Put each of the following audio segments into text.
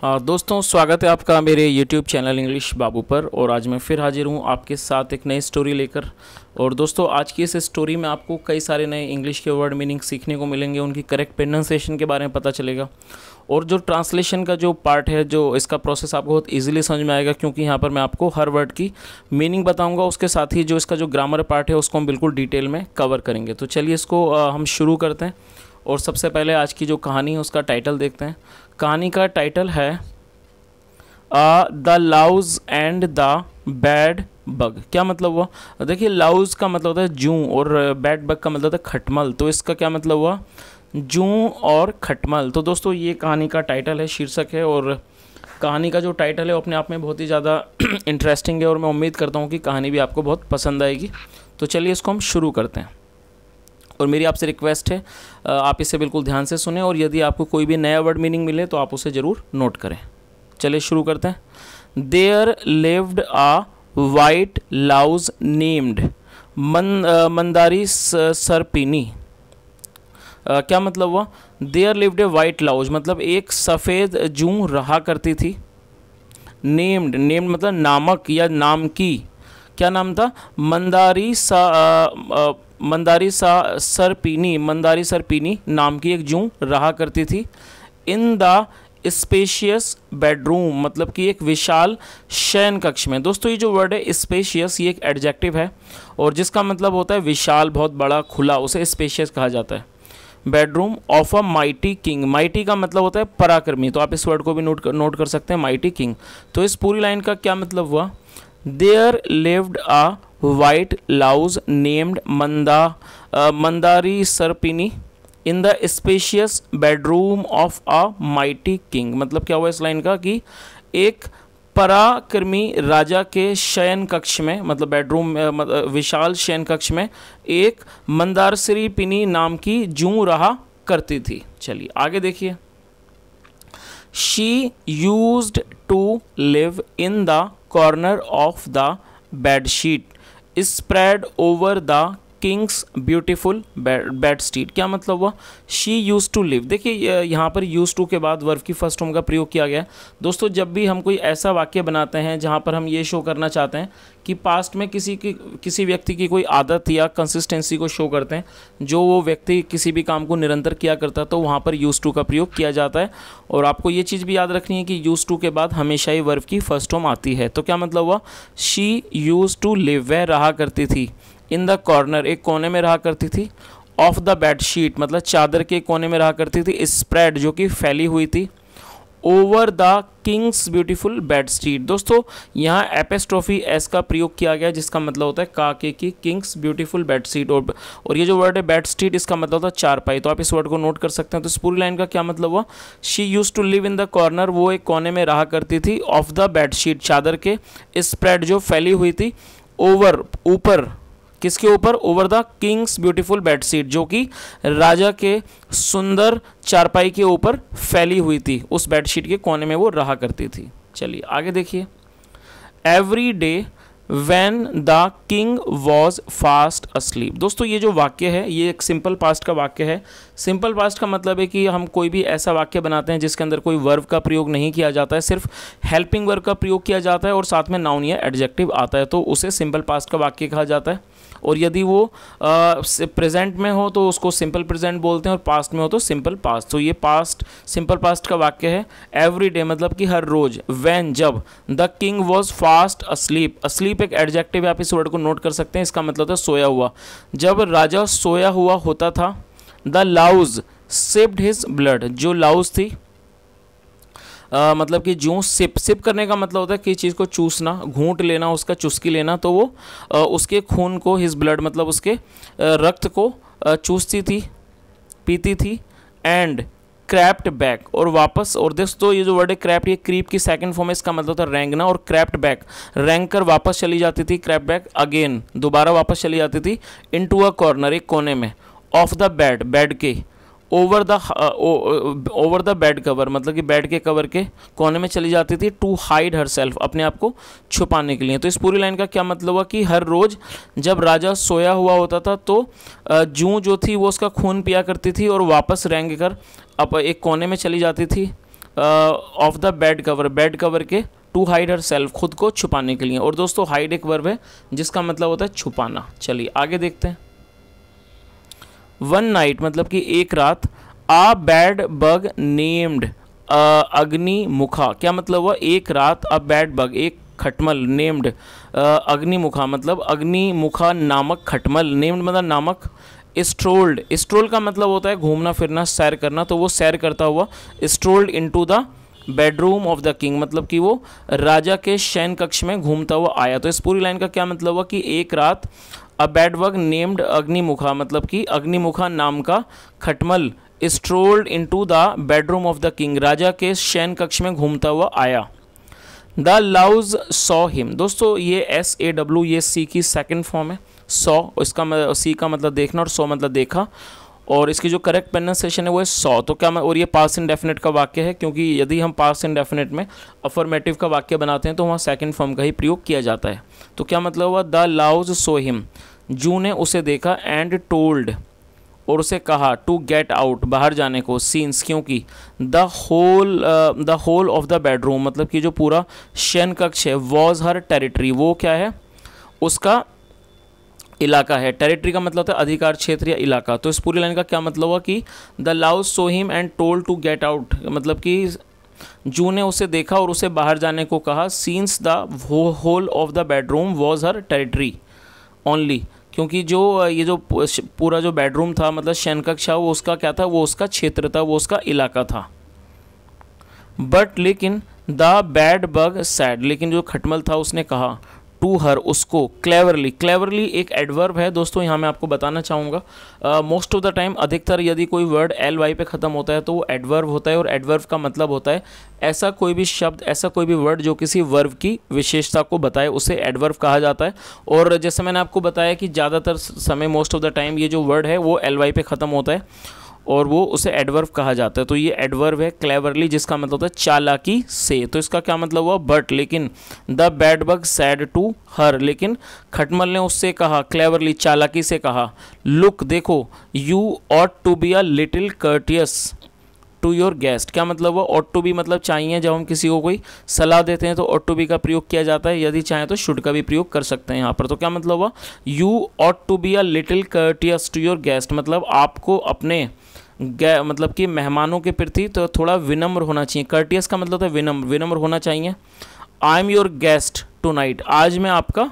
हाँ दोस्तों स्वागत है आपका मेरे YouTube चैनल इंग्लिश बाबू पर और आज मैं फिर हाजिर हूँ आपके साथ एक नई स्टोरी लेकर और दोस्तों आज की इस स्टोरी में आपको कई सारे नए इंग्लिश के वर्ड मीनिंग सीखने को मिलेंगे उनकी करेक्ट प्रोनाउंसिएशन के बारे में पता चलेगा और जो ट्रांसलेशन का जो पार्ट है जो इसका प्रोसेस आपको बहुत ईजिली समझ में आएगा क्योंकि यहाँ पर मैं आपको हर वर्ड की मीनिंग बताऊँगा उसके साथ ही जो इसका जो ग्रामर पार्ट है उसको हम बिल्कुल डिटेल में कवर करेंगे तो चलिए इसको हम शुरू करते हैं और सबसे पहले आज की जो कहानी है उसका टाइटल देखते हैं कहानी का टाइटल है the louse and the bad bug क्या मतलब हुआ देखिए लाउज का मतलब होता है जू और बैड बग का मतलब होता है खटमल तो इसका क्या मतलब हुआ जू और खटमल तो दोस्तों ये कहानी का टाइटल है शीर्षक है और कहानी का जो टाइटल है वो अपने आप में बहुत ही ज़्यादा इंटरेस्टिंग है और मैं उम्मीद करता हूँ कि कहानी भी आपको बहुत पसंद आएगी तो चलिए इसको हम शुरू करते हैं और मेरी आपसे रिक्वेस्ट है आप इसे बिल्कुल ध्यान से सुने और यदि आपको कोई भी नया वर्ड मीनिंग मिले तो आप उसे ज़रूर नोट करें चले शुरू करते हैं there lived a white louse named मन मंदारी सरपिनी क्या मतलब हुआ there lived a white louse मतलब एक सफ़ेद जूं रहा करती थी नेम्ड नेम्ड मतलब नामक या नाम की क्या नाम था मंदारी सा आ, आ, मंदारी सा सरपीनी मंदारी सरपीनी नाम की एक जू रहा करती थी इन द स्पेशियस बेडरूम मतलब कि एक विशाल शयन कक्ष में दोस्तों ये जो वर्ड है स्पेशियस ये एक एडजेक्टिव है और जिसका मतलब होता है विशाल बहुत बड़ा खुला उसे स्पेशियस कहा जाता है bedroom of a mighty king mighty का मतलब होता है पराक्रमी तो आप इस वर्ड को भी नोट कर, नोट कर सकते हैं माइटी किंग तो इस पूरी लाइन का क्या मतलब हुआ there lived a white louse named मंदा Mandari Sarpini in the spacious bedroom of a mighty king मतलब क्या हुआ इस लाइन का कि एक पराक्रमी राजा के शयन कक्ष में मतलब बेडरूम uh, uh, विशाल शयन कक्ष में एक मंदारसरी पिनी नाम की जू रहा करती थी चलिए आगे देखिए she use to live in the corner of the bedsheet is spread over the king's beautiful bed sheet क्या मतलब हुआ शी यूज़ टू लिव देखिए यहाँ पर यूज़ टू के बाद वर्फ की फर्स्ट होम का प्रयोग किया गया दोस्तों जब भी हम कोई ऐसा वाक्य बनाते हैं जहाँ पर हम ये शो करना चाहते हैं कि पास्ट में किसी की किसी व्यक्ति की कोई आदत या कंसिस्टेंसी को शो करते हैं जो वो व्यक्ति किसी भी काम को निरंतर किया करता तो वहाँ पर यूज़ टू का प्रयोग किया जाता है और आपको ये चीज़ भी याद रखनी है कि यूज़ टू के बाद हमेशा ही वर्फ की फर्स्ट होम आती है तो क्या मतलब हुआ शी यूज़ टू लिव वह रहा करती थी इन द कॉर्नर एक कोने में रहा करती थी ऑफ द बेड शीट मतलब चादर के कोने में रहा करती थी स्प्रेड जो कि फैली हुई थी over the king's beautiful bed sheet दोस्तों यहाँ एपेस्ट्रॉफी एस का प्रयोग किया गया जिसका मतलब होता है काके की किंग्स ब्यूटीफुल बेड शीट और और ये जो वर्ड है बेड शीट इसका मतलब होता है चारपाई तो आप इस वर्ड को नोट कर सकते हैं तो इस पूरी लाइन का क्या मतलब हुआ she use to live in the corner वो एक कोने में रहा करती थी ऑफ द बेड शीट चादर के स्प्रेड जो फैली हुई थी ओवर ऊपर किसके ऊपर over the king's beautiful bedsheet जो कि राजा के सुंदर चारपाई के ऊपर फैली हुई थी उस बेडशीट के कोने में वो रहा करती थी चलिए आगे देखिए every day when the king was fast asleep दोस्तों ये जो वाक्य है ये एक सिंपल पास्ट का वाक्य है सिंपल पास्ट का मतलब है कि हम कोई भी ऐसा वाक्य बनाते हैं जिसके अंदर कोई वर्व का प्रयोग नहीं किया जाता है सिर्फ हेल्पिंग वर्व का प्रयोग किया जाता है और साथ में नाउन या एडजेक्टिव आता है तो उसे सिंपल पास्ट का वाक्य कहा जाता है और यदि वो प्रेजेंट में हो तो उसको सिंपल प्रेजेंट बोलते हैं और पास्ट में हो तो सिंपल पास्ट तो ये पास्ट सिंपल पास्ट का वाक्य है एवरी डे मतलब कि हर रोज़ वैन जब the king was fast asleep asleep sleep एक एडजेक्टिव आप इस वर्ड को नोट कर सकते हैं इसका मतलब था सोया हुआ जब राजा सोया हुआ होता था the louse sipped his blood जो लाउज थी आ, मतलब कि जूँ सिप सिप करने का मतलब होता है कि चीज़ को चूसना घूंट लेना उसका चुस्की लेना तो वो आ, उसके खून को हिज ब्लड मतलब उसके आ, रक्त को चूसती थी पीती थी एंड क्रैप्ट बैक और वापस और दोस्तों ये जो वर्ड है क्रैप्ट ये क्रीप की सेकंड फॉर्म है इसका मतलब था रेंगना और क्रैप्ट बैक रेंग कर वापस चली जाती थी क्रैप्ट बैक अगेन दोबारा वापस चली जाती थी इनटू अ कॉर्नर एक कोने में ऑफ द बेड बेड के over the over the bed cover मतलब कि बेड के कवर के कोने में चली जाती थी टू हाइड हर सेल्फ अपने आप को छुपाने के लिए तो इस पूरी लाइन का क्या मतलब हुआ कि हर रोज़ जब राजा सोया हुआ होता था तो uh, जू जो थी वो उसका खून पिया करती थी और वापस रेंग कर अब एक कोने में चली जाती थी of the bed cover bed cover के टू हाइड हर सेल्फ खुद को छुपाने के लिए और दोस्तों हाइड एक वर्ब है जिसका मतलब होता है छुपाना चलिए आगे देखते हैं वन नाइट मतलब कि एक रात आ बैड बग नेम्ड अग्नि मुखा क्या मतलब हुआ एक रात अ बैड बग एक खटमल नेम्ड अग्निमुखा मतलब अग्निमुखा नामक खटमल नेम्ड मतलब नामक स्ट्रोल्ड स्ट्रोल का मतलब होता है घूमना फिरना सैर करना तो वो सैर करता हुआ strolled into the bedroom of the king मतलब कि वो राजा के शयन कक्ष में घूमता हुआ आया तो इस पूरी लाइन का क्या मतलब हुआ कि एक रात अ बैड नेम्ड अग्निमुखा मतलब कि अग्निमुखा नाम का खटमल strolled into the bedroom of the king राजा के शयन कक्ष में घूमता हुआ आया द लाउज सॉ हिम दोस्तों ये एस ए डब्ल्यू ये सी की सेकेंड फॉर्म है सॉ इसका सी का मतलब देखना और सॉ मतलब देखा और इसकी जो करेक्ट प्रोनाउंसिएशन है वो है सौ तो क्या मैं और ये पास इंडेफिनेट का वाक्य है क्योंकि यदि हम पास इंडेफिनेट में अफर्मेटिव का वाक्य बनाते हैं तो वहाँ सेकेंड फॉर्म का ही प्रयोग किया जाता है तो क्या मतलब हुआ द लाउज सो हिम जू ने उसे देखा एंड टोल्ड और उसे कहा टू गेट आउट बाहर जाने को सीन्स क्योंकि the whole the whole of the bedroom मतलब कि जो पूरा शयन कक्ष है वॉज हर टेरिटरी वो क्या है उसका इलाका है टेरिटरी का मतलब होता है अधिकार क्षेत्र या इलाका तो इस पूरी लाइन का क्या मतलब हुआ कि the louse saw him and told to get out मतलब कि जू ने उसे देखा और उसे बाहर जाने को कहा since the whole of the bedroom was her territory only क्योंकि जो ये जो पूरा जो बेडरूम था मतलब शैनकक्ष वो उसका क्या था वो उसका क्षेत्र था वो उसका इलाका था बट लेकिन द बैड बग सैड लेकिन जो खटमल था उसने कहा टू हर उसको क्लेवरली क्लेवरली एक एडवर्ब है दोस्तों यहाँ मैं आपको बताना चाहूँगा मोस्ट ऑफ द टाइम अधिकतर यदि कोई वर्ड एल वाई पे ख़त्म होता है तो वो एडवर्ब होता है और एडवर्ब का मतलब होता है ऐसा कोई भी शब्द ऐसा कोई भी वर्ड जो किसी वर्ब की विशेषता को बताए उसे एडवर्ब कहा जाता है और जैसे मैंने आपको बताया कि ज़्यादातर समय मोस्ट ऑफ द टाइम ये जो वर्ड है वो एल वाई पे ख़त्म होता है और वो उसे एडवर्व कहा जाता है तो ये एडवर्व है क्लेवरली जिसका मतलब होता है चालाकी से तो इसका क्या मतलब हुआ बट लेकिन the bad bug said to her लेकिन खटमल ने उससे कहा क्लेवरली चालाकी से कहा लुक देखो you ought to be a little courteous to your guest क्या मतलब हुआ ऑट टू बी मतलब चाहिए जब हम किसी को कोई सलाह देते हैं तो ऑट टू बी का प्रयोग किया जाता है यदि चाहें तो शुड का भी प्रयोग कर सकते हैं यहाँ पर तो क्या मतलब हुआ you ought to be a little courteous to your guest मतलब आपको अपने मतलब कि मेहमानों के प्रति तो थोड़ा विनम्र होना चाहिए कर्टियस का मतलब था विनम्र विनम्र होना चाहिए I am your guest to आज मैं आपका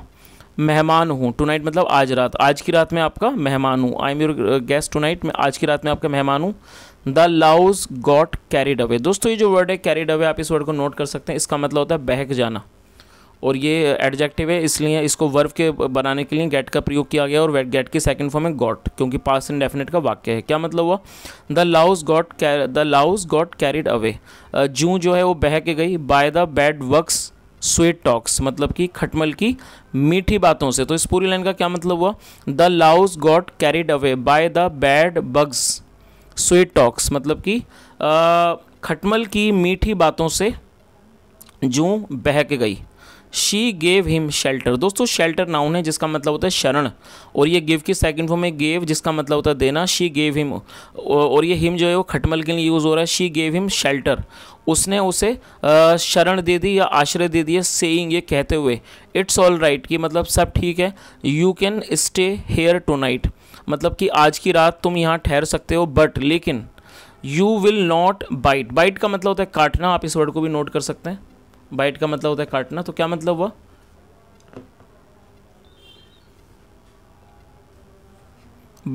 मेहमान हूँ टू नाइट मतलब आज रात आज की रात में आपका मेहमान हूँ I am your guest tonight मैं आज की रात में आपका मेहमान हूँ the louse got carried away दोस्तों ये जो वर्ड है कैरिड अवे आप इस वर्ड को नोट कर सकते हैं इसका मतलब होता है बहक जाना और ये एडजेक्टिव है इसलिए इसको वर्व के बनाने के लिए गेट का प्रयोग किया गया और गेट की सेकंड फॉर्म है गॉट क्योंकि पास डेफिनेट का वाक्य है क्या मतलब हुआ the louse got the louse got carried away जूँ जो है वो बह के गई by the bad works sweet talks मतलब कि खटमल की मीठी बातों से तो इस पूरी लाइन का क्या मतलब हुआ the louse got carried away by the bad bugs sweet talks मतलब कि खटमल की मीठी बातों से जू बहक गई शी गेव हिम शेल्टर दोस्तों शेल्टर नाउन है जिसका मतलब होता है शरण और ये गिव की सेकंड फॉर्म है गेव जिसका मतलब होता है देना शी गेव हिम और ये हिम जो है वो खटमल के लिए यूज़ हो रहा है शी गेव हिम शेल्टर उसने उसे शरण दे दी या आश्रय दे दिया सेइंग ये कहते हुए इट्स ऑल राइट कि मतलब सब ठीक है you can stay here tonight मतलब कि आज की रात तुम यहाँ ठहर सकते हो बट लेकिन you will not bite bite का मतलब होता है काटना आप इस वर्ड को भी नोट कर सकते हैं बाइट का मतलब होता है काटना तो क्या मतलब हुआ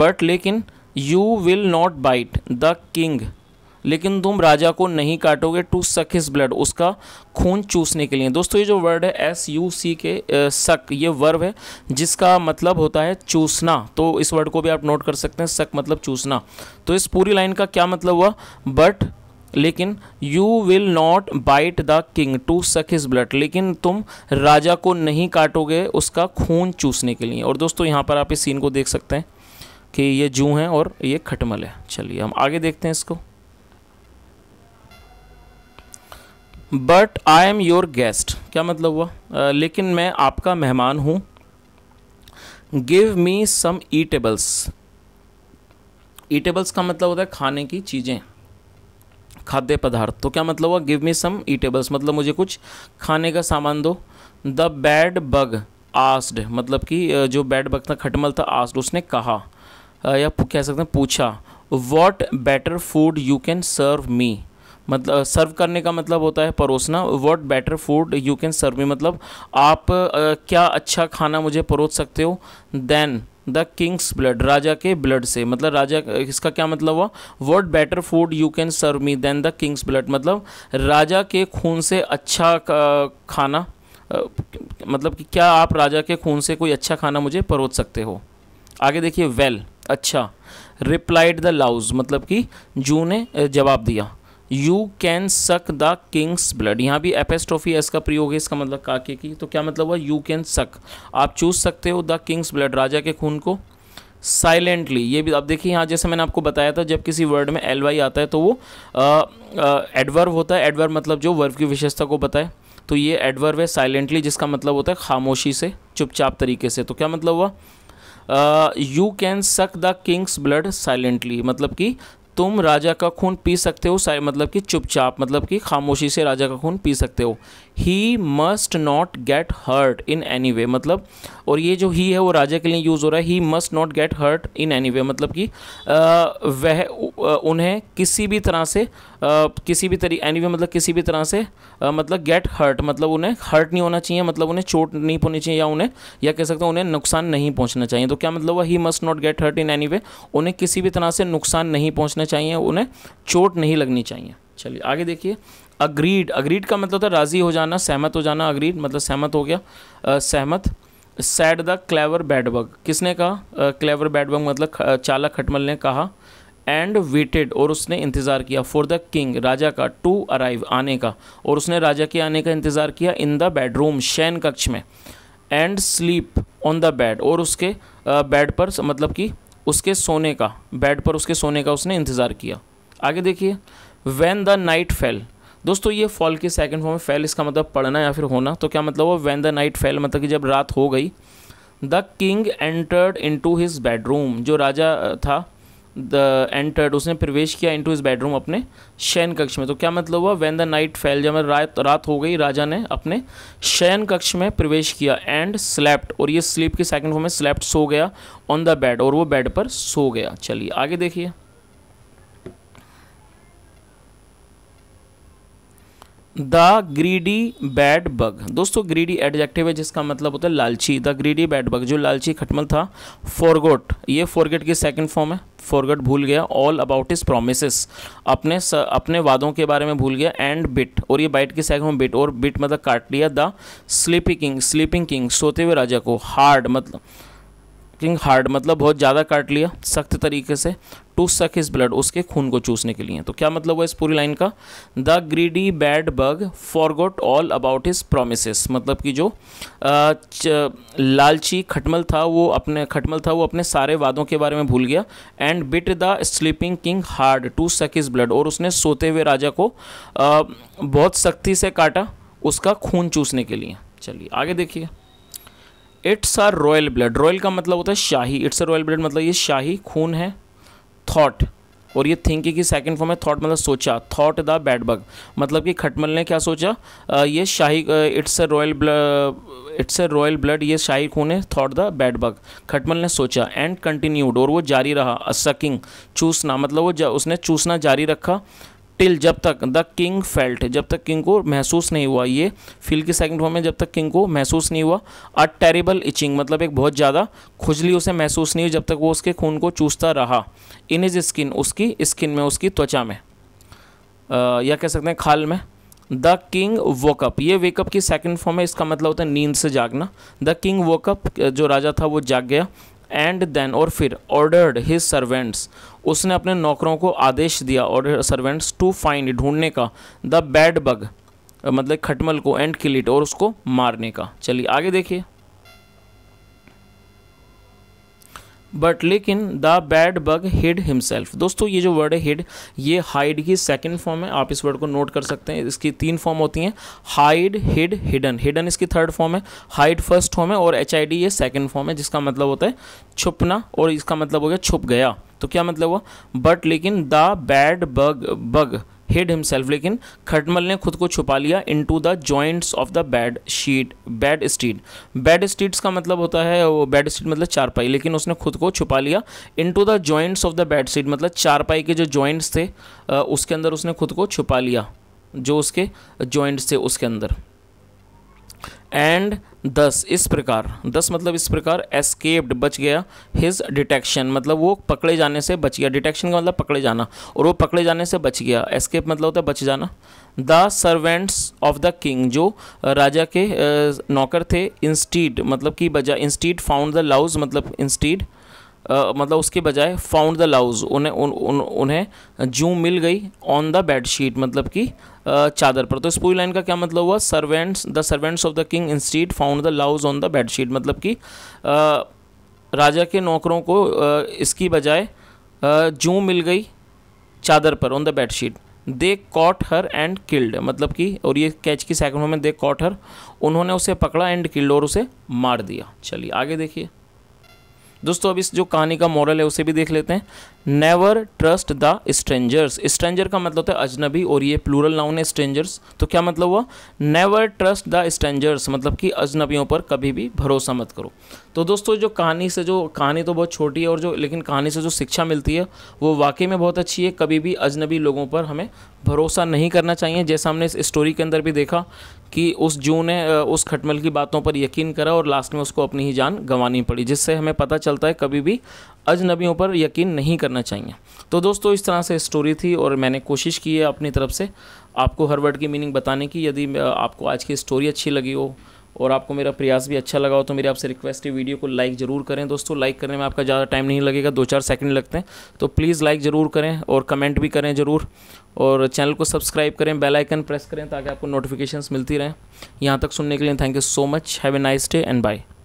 बट लेकिन you will not bite the king लेकिन तुम राजा को नहीं काटोगे टू सक हिज ब्लड उसका खून चूसने के लिए दोस्तों ये जो वर्ड है एस यू सी के सक ये वर्ब है जिसका मतलब होता है चूसना तो इस वर्ड को भी आप नोट कर सकते हैं सक मतलब चूसना तो इस पूरी लाइन का क्या मतलब हुआ बट लेकिन you will not bite the king to suck his blood लेकिन तुम राजा को नहीं काटोगे उसका खून चूसने के लिए और दोस्तों यहाँ पर आप इस सीन को देख सकते हैं कि ये जू हैं और ये खटमल है चलिए हम आगे देखते हैं इसको but I am your guest क्या मतलब हुआ uh, लेकिन मैं आपका मेहमान हूँ give me some eatables eatables का मतलब होता है खाने की चीज़ें खाद्य पदार्थ तो क्या मतलब हुआ गिव मी सम ईटेबल्स मतलब मुझे कुछ खाने का सामान दो द बैड बग आस्ड मतलब कि जो बैड बग था खटमल था आस्ड उसने कहा या कह सकते हैं पूछा what better food you can serve me मतलब सर्व करने का मतलब होता है परोसना what better food you can serve me मतलब आप क्या अच्छा खाना मुझे परोस सकते हो देन द किंग्स ब्लड राजा के ब्लड से मतलब राजा इसका क्या मतलब हुआ what better food you can serve me then the king's blood मतलब राजा के खून से अच्छा खाना मतलब कि क्या आप राजा के खून से कोई अच्छा खाना मुझे परोस सकते हो आगे देखिए वेल well, अच्छा रिप्लाइड द लाउज मतलब कि जू ने जवाब दिया you can suck the king's blood यहाँ भी एपेस्ट्रोफी एस का प्रयोग है इसका मतलब काके की तो क्या मतलब हुआ यू कैन सक आप चूज सकते हो द किंग्स ब्लड राजा के खून को साइलेंटली ये भी आप देखिए यहाँ जैसे मैंने आपको बताया था जब किसी वर्ड में एल वाई आता है तो वो एडवर्व होता है एडवर्व मतलब जो वर्व की विशेषता को बताए तो ये एडवर्व है साइलेंटली जिसका मतलब होता है खामोशी से चुपचाप तरीके से तो क्या मतलब हुआ you can suck the king's blood silently मतलब कि तुम राजा का खून पी सकते हो मतलब कि चुपचाप मतलब कि खामोशी से राजा का खून पी सकते हो he must not get hurt in any way मतलब और ये जो ही है वो राजा के लिए यूज़ हो रहा है he must not get hurt in any way मतलब कि वह उन्हें किसी भी तरह से किसी भी तरी एनी वे मतलब किसी भी तरह से मतलब गेट हर्ट मतलब उन्हें हर्ट नहीं होना चाहिए मतलब उन्हें चोट नहीं पहुँचनी चाहिए या उन्हें या कह सकते हैं उन्हें नुकसान नहीं पहुँचना चाहिए तो क्या मतलब हुआ he must not get hurt in any way उन्हें किसी भी तरह से नुकसान नहीं पहुँचना चाहिए उन्हें चोट नहीं लगनी चाहिए चलिए आगे देखिए अग्रीड अग्रीड का मतलब था राज़ी हो जाना सहमत हो जाना अग्रीड मतलब सहमत हो गया आ, सहमत सैड द क्लेवर बैडबग किसने कहा क्लेवर बैडबग मतलब चालक खटमल ने कहा एंड वेटेड और उसने इंतज़ार किया फॉर द किंग राजा का टू अराइव आने का और उसने राजा के आने का इंतज़ार किया इन द बेडरूम शैन कक्ष में and sleep on the bed और उसके बेड पर मतलब कि उसके सोने का बेड पर उसके सोने का उसने इंतज़ार किया आगे देखिए वैन द नाइट फेल दोस्तों ये फॉल के सेकंड फॉर्म में फेल इसका मतलब पढ़ना या फिर होना तो क्या मतलब वो वैन द नाइट फेल मतलब कि जब रात हो गई the king entered into his bedroom जो राजा था द एंटर्ड उसने प्रवेश किया इनटू इस बेडरूम अपने शयन कक्ष में तो क्या मतलब हुआ वैन द नाइट फैल जब रात रात हो गई राजा ने अपने शयन कक्ष में प्रवेश किया एंड स्लैप्ट और ये स्लीप के सेकंड फॉर्म में स्लैप्ट सो गया ऑन द बेड और वो बेड पर सो गया चलिए आगे देखिए द ग्रीडी बैड बग दोस्तों ग्रीडी एडजेक्टिव है जिसका मतलब होता है लालची द ग्रीडी बैड बग जो लालची खटमल था फॉरगोट ये फॉरगेट की सेकंड फॉर्म है फॉरगेट भूल गया ऑल अबाउट इज प्रोमिस अपने स, अपने वादों के बारे में भूल गया एंड बिट और ये बाइट की सेकंड बिट और बिट मतलब काट लिया the sleepy king sleeping king सोते हुए राजा को हार्ड मतलब किंग हार्ड मतलब बहुत ज़्यादा काट लिया सख्त तरीके से टू सक इस ब्लड उसके खून को चूसने के लिए तो क्या मतलब हुआ इस पूरी लाइन का the greedy bad bug forgot all about his promise मतलब कि जो लालची खटमल था वो अपने खटमल था वो अपने सारे वादों के बारे में भूल गया and bit the sleeping king hard to suck his blood और उसने सोते हुए राजा को आ, बहुत सख्ती से काटा उसका खून चूसने के लिए चलिए आगे देखिए it's a royal blood royal का मतलब होता है शाही इट्स अ रॉयल ब्लड मतलब ये शाही खून है थॉट और ये थिंकिंग की सेकंड फॉर्म है थॉट मतलब सोचा थॉट द बैड बग मतलब कि खटमल ने क्या सोचा आ, ये शाही it's a royal it's a royal blood ये शाही खून है थॉट द बैड बग खटमल ने सोचा एंड कंटिन्यूड और वो जारी रहा अ सकिंग चूसना मतलब वो उसने चूसना जारी रखा टिल जब तक द किंग फेल्ट जब तक किंग को महसूस नहीं हुआ ये फील की सेकंड फॉर्म में जब तक किंग को महसूस नहीं हुआ अ टेरेबल इचिंग मतलब एक बहुत ज़्यादा खुजली उसे महसूस नहीं हुई जब तक वो उसके खून को चूसता रहा इन इज स्किन उसकी स्किन में उसकी त्वचा में आ, या कह सकते हैं खाल में द किंग वोकअप ये वेकअप की सेकंड फॉर्म है इसका मतलब होता है नींद से जागना द किंग वोकअप जो राजा था वो जाग गया एंड देन और फिर ऑर्डर्ड हिज सर्वेंट्स उसने अपने नौकरों को आदेश दिया और सर्वेंट्स टू फाइंड ढूंढने का द बैड बग मतलब खटमल को एंड किलिट और उसको मारने का चलिए आगे देखिए बट लेकिन the bad bug hid himself दोस्तों ये जो वर्ड है हिड ये हाइड की सेकेंड फॉर्म है आप इस वर्ड को नोट कर सकते हैं इसकी तीन फॉर्म होती हैं हाइड हिड हिडन हिडन इसकी थर्ड फॉर्म है हाइड फर्स्ट फॉर्म है और एच आई डी ये सेकेंड फॉर्म है जिसका मतलब होता है छुपना और इसका मतलब हो गया छुप गया तो क्या मतलब हुआ बट लेकिन the bad bug bug hid himself लेकिन खटमल ने खुद को छुपा लिया into the joints of the bed sheet bed sheet bed sheets का मतलब होता है वो बेड स्टीट मतलब चारपाई लेकिन उसने खुद को छुपा लिया into the joints of the bed sheet मतलब चारपाई के जो जॉइंट्स थे उसके अंदर उसने खुद को छुपा लिया जो उसके जॉइंट्स थे उसके अंदर एंड दस इस प्रकार दस मतलब इस प्रकार एस्केप्ड बच गया हिज डिटेक्शन मतलब वो पकड़े जाने से बच गया डिटेक्शन का मतलब पकड़े जाना और वो पकड़े जाने से बच गया एस्केप मतलब होता है बच जाना the servants of the king जो राजा के नौकर थे इंस्टीड मतलब की बजा इंस्टीड फाउंड द लाउज मतलब इंस्टीड आ, मतलब उसके बजाय फाउंड द लाउज उन्हें उन, उन, उन्हें जू मिल गई ऑन द बेड शीट मतलब कि चादर पर तो इस पूरी लाइन का क्या मतलब हुआ servants the servants of the king instead found the louse on the bed sheet मतलब कि राजा के नौकरों को आ, इसकी बजाय जू मिल गई चादर पर on the bed sheet they caught her and killed मतलब कि और ये कैच की सेकंड में दे कॉट हर उन्होंने उसे पकड़ा एंड किल्ड और उसे मार दिया चलिए आगे देखिए दोस्तों अब इस जो कहानी का मॉरल है उसे भी देख लेते हैं never trust the strangers stranger का मतलब होता है अजनबी और ये प्लूरल नाउन है स्ट्रेंजर्स तो क्या मतलब हुआ नेवर ट्रस्ट द स्ट्रेंजर्स मतलब कि अजनबियों पर कभी भी भरोसा मत करो तो दोस्तों जो कहानी से जो कहानी तो बहुत छोटी है और जो लेकिन कहानी से जो शिक्षा मिलती है वो वाकई में बहुत अच्छी है कभी भी अजनबी लोगों पर हमें भरोसा नहीं करना चाहिए जैसा हमने इस स्टोरी के अंदर भी देखा कि उस जू ने उस खटमल की बातों पर यकीन करा और लास्ट में उसको अपनी ही जान गंवानी पड़ी जिससे हमें पता चलता है कभी भी अजनबियों पर यकीन नहीं करना होना चाहिए तो दोस्तों इस तरह से स्टोरी थी और मैंने कोशिश की है अपनी तरफ से आपको हर वर्ड की मीनिंग बताने की यदि आपको आज की स्टोरी अच्छी लगी हो और आपको मेरा प्रयास भी अच्छा लगा हो तो मेरी आपसे रिक्वेस्ट है वीडियो को लाइक ज़रूर करें दोस्तों लाइक करने में आपका ज़्यादा टाइम नहीं लगेगा दो चार सेकंड लगते हैं तो प्लीज़ लाइक ज़रूर करें और कमेंट भी करें ज़रूर और चैनल को सब्सक्राइब करें बेल आइकन प्रेस करें ताकि आपको नोटिफिकेशंस मिलती रहें यहाँ तक सुनने के लिए thank you so much have a nice day and bye